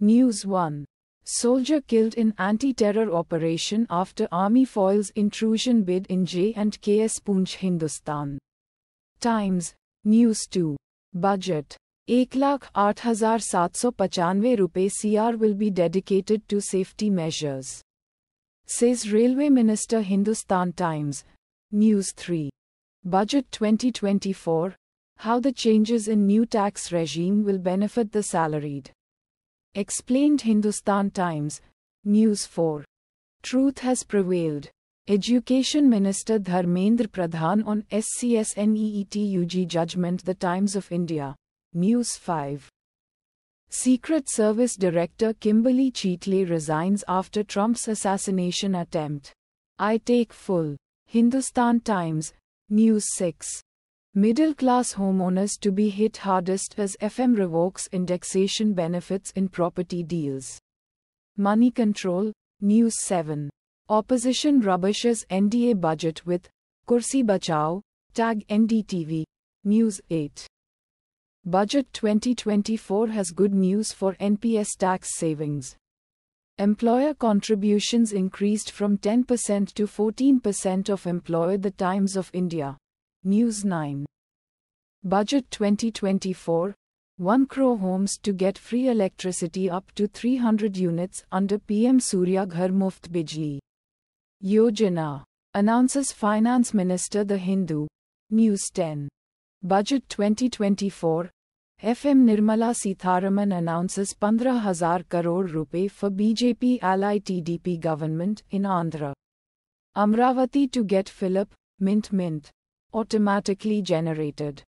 News 1. Soldier killed in anti-terror operation after army foils intrusion bid in J&KS Poonch Hindustan. Times. News 2. Budget. 1,8,795 rupees CR will be dedicated to safety measures. Says Railway Minister Hindustan Times. News 3. Budget 2024. How the changes in new tax regime will benefit the salaried explained Hindustan Times, News 4. Truth has prevailed. Education Minister Dharmendra Pradhan on SCSNEETUG judgment The Times of India. News 5. Secret Service Director Kimberly Cheatley resigns after Trump's assassination attempt. I take full. Hindustan Times, News 6. Middle class homeowners to be hit hardest as FM revokes indexation benefits in property deals. Money Control, News 7. Opposition rubbishes NDA budget with Kursi Bachao, tag NDTV, News 8. Budget 2024 has good news for NPS tax savings. Employer contributions increased from 10% to 14% of employer the Times of India. News 9. Budget 2024 1 crore homes to get free electricity up to 300 units under PM Surya Ghar Muft Bijli. Yojana announces Finance Minister The Hindu. News 10. Budget 2024 FM Nirmala Sitharaman announces 15,000 crore rupee for BJP ally TDP government in Andhra. Amravati to get Philip, Mint Mint automatically generated.